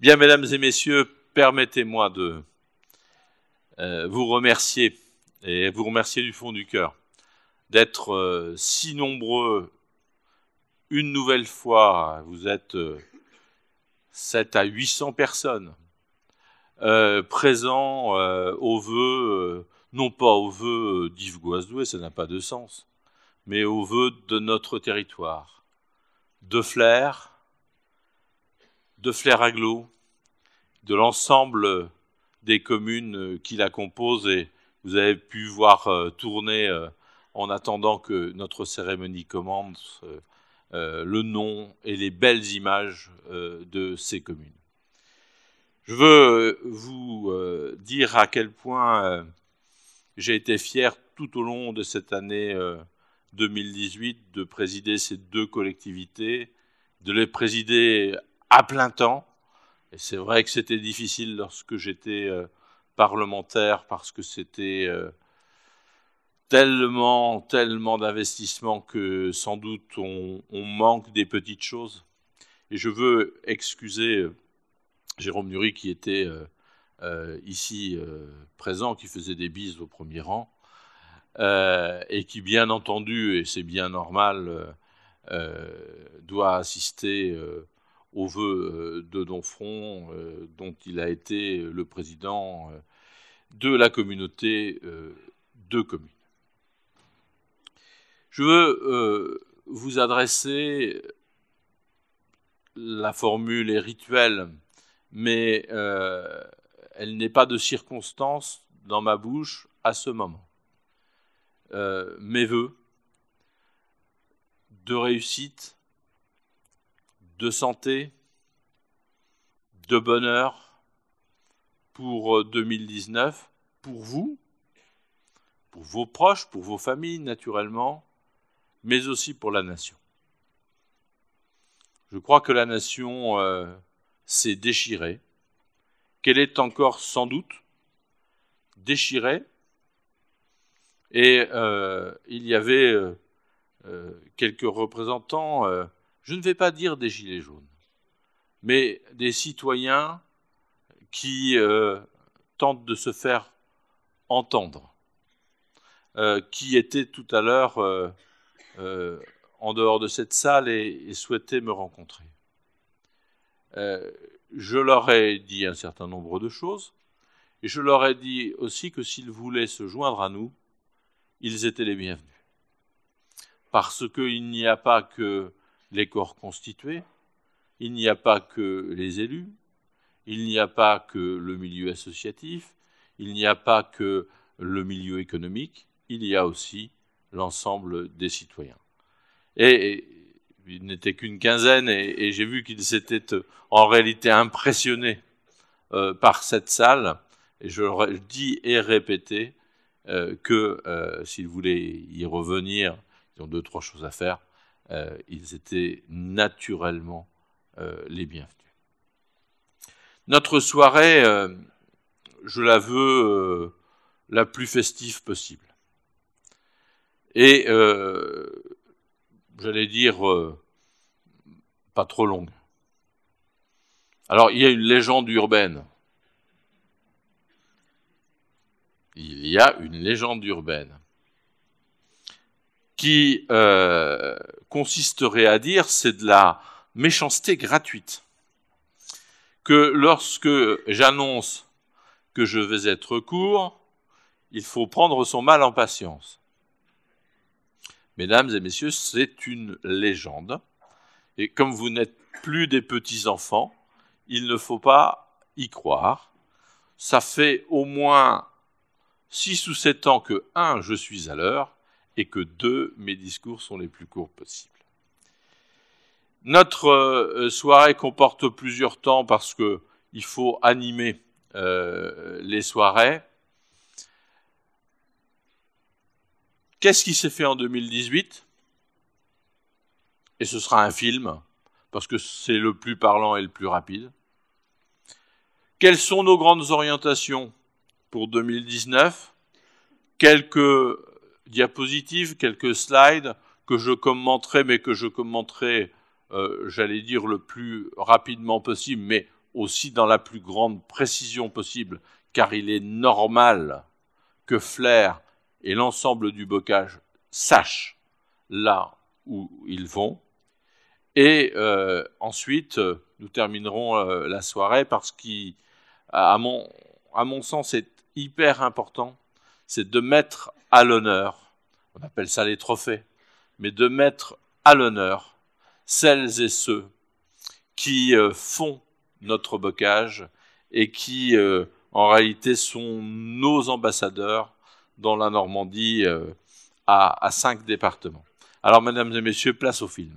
Bien, mesdames et messieurs, permettez-moi de euh, vous remercier et vous remercier du fond du cœur d'être euh, si nombreux. Une nouvelle fois, vous êtes 7 euh, à 800 personnes présents au vœu, non pas au vœu d'Yves Gouasdoué, ça n'a pas de sens, mais au vœu de notre territoire, de Flair, de Flair Aglo, de l'ensemble des communes euh, qui la composent et vous avez pu voir euh, tourner euh, en attendant que notre cérémonie commence le nom et les belles images de ces communes. Je veux vous dire à quel point j'ai été fier tout au long de cette année 2018 de présider ces deux collectivités, de les présider à plein temps et c'est vrai que c'était difficile lorsque j'étais euh, parlementaire parce que c'était euh, tellement, tellement d'investissements que sans doute on, on, manque des petites choses. Et je veux excuser euh, Jérôme Nury qui était ici présent, qui faisait des bises au premier rang. et qui, bien entendu, et c'est bien normal, doit assister aux vœu euh, de Donfront, euh, dont il a été euh, le président de la communauté de communes. Je veux vous adresser la formule est rituelle, mais elle n'est pas de circonstance dans ma bouche à ce moment. mes voeux de réussite de santé, de bonheur pour 2019, euh, pour vous, pour vos proches, pour vos familles naturellement, mais aussi pour la nation. Je crois que la nation euh, s'est déchirée, qu'elle est encore sans doute déchirée, et euh, il y avait quelques représentants je ne vais pas dire des gilets jaunes, mais des citoyens qui euh, tentent de se faire entendre, euh, qui étaient tout à l'heure euh, en dehors de cette salle et, et souhaitaient me rencontrer. je leur ai dit un certain nombre de choses, et je leur ai dit aussi que s'ils voulaient se joindre à nous, ils étaient les bienvenus. Parce qu'il n'y a pas que les corps constitués, il n'y a pas que les élus, il n'y a pas que le milieu associatif, il n'y a pas que le milieu économique, il y a aussi l'ensemble des citoyens. Et, il n'était qu'une quinzaine, et, j'ai vu qu'ils étaient euh, en réalité impressionnés euh, par cette salle, et je dis et répété euh, que s'ils voulaient y revenir, ils ont deux, trois choses à faire, euh, ils étaient naturellement euh, les bienvenus. Notre soirée, euh, je la veux la plus festive possible. Et j'allais dire pas trop longue. Alors, il y a une légende urbaine. Il y a une légende urbaine qui euh, consisterait à dire c'est de la méchanceté gratuite. Que lorsque j'annonce que je vais être court, il faut prendre son mal en patience. Mesdames et messieurs, c'est une légende. Et comme vous n'êtes plus des petits-enfants, il ne faut pas y croire. Ça fait au moins six ou sept ans que, un, je suis à l'heure, et que deux, mes discours sont les plus courts possibles. Notre euh, soirée comporte plusieurs temps parce qu'il faut animer euh, les soirées. Qu'est-ce qui s'est fait en 2018 Et ce sera un film, parce que c'est le plus parlant et le plus rapide. Quelles sont nos grandes orientations pour 2019 Quelques diapositives, quelques slides que je commenterai, mais que je commenterai, euh, j'allais dire, le plus rapidement possible, mais aussi dans la plus grande précision possible, car il est normal que Flair et l'ensemble du bocage sachent là où ils vont. Et euh, ensuite, nous terminerons euh, la soirée parce qu'à mon, à mon sens, c'est hyper important, c'est de mettre à l'honneur, on appelle ça les trophées, mais de mettre à l'honneur celles et ceux qui euh, font notre bocage et qui, euh, en réalité, sont nos ambassadeurs dans la Normandie euh, à, cinq départements. Alors, mesdames et messieurs, place au film.